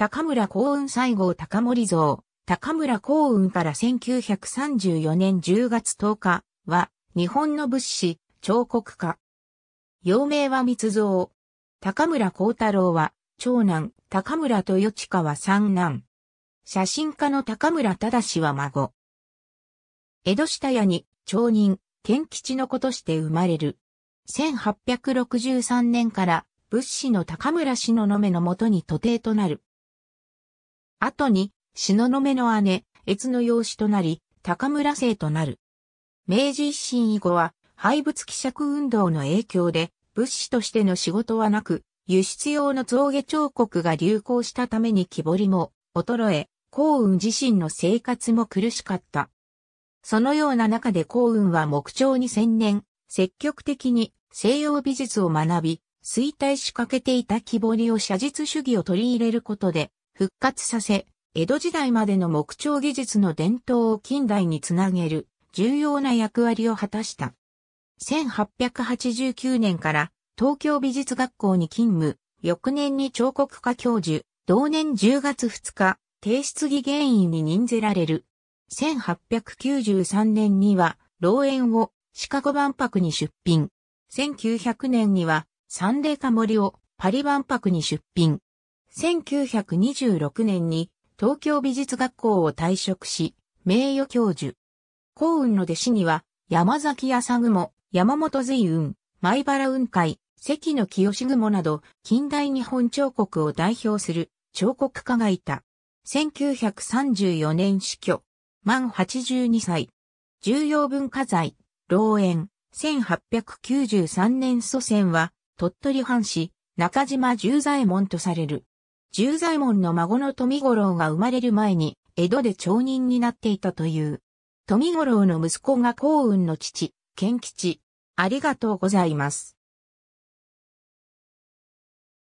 高村幸雲西郷高森像、高村幸雲から1934年10月10日は、日本の仏師、彫刻家。幼名は密造。高村幸太郎は、長男、高村豊親は三男。写真家の高村忠は孫。江戸下屋に、町人、県吉の子として生まれる。1863年から、仏師の高村氏ののめのもとに徒弟となる。後に、の目の姉、越の養子となり、高村姓となる。明治維新以後は、廃物希釈運動の影響で、物資としての仕事はなく、輸出用の造下彫刻が流行したために木彫りも衰え、幸運自身の生活も苦しかった。そのような中で幸運は木彫に専念、積極的に西洋美術を学び、衰退しかけていた木彫りを写実主義を取り入れることで、復活させ、江戸時代までの木彫技術の伝統を近代につなげる重要な役割を果たした。1889年から東京美術学校に勤務、翌年に彫刻家教授、同年10月2日、提出議原因に任ぜられる。1893年には、老園をシカゴ万博に出品。1900年には、サンデーカモリをパリ万博に出品。1926年に東京美術学校を退職し、名誉教授。幸運の弟子には、山崎浅雲、山本随雲、前原雲海、関野清雲など、近代日本彫刻を代表する彫刻家がいた。1934年死去。満82歳。重要文化財、老園、1893年祖先は、鳥取藩士、中島十左衛門とされる。十左衛門の孫の富五郎が生まれる前に、江戸で町人になっていたという。富五郎の息子が幸運の父、賢吉。ありがとうございます。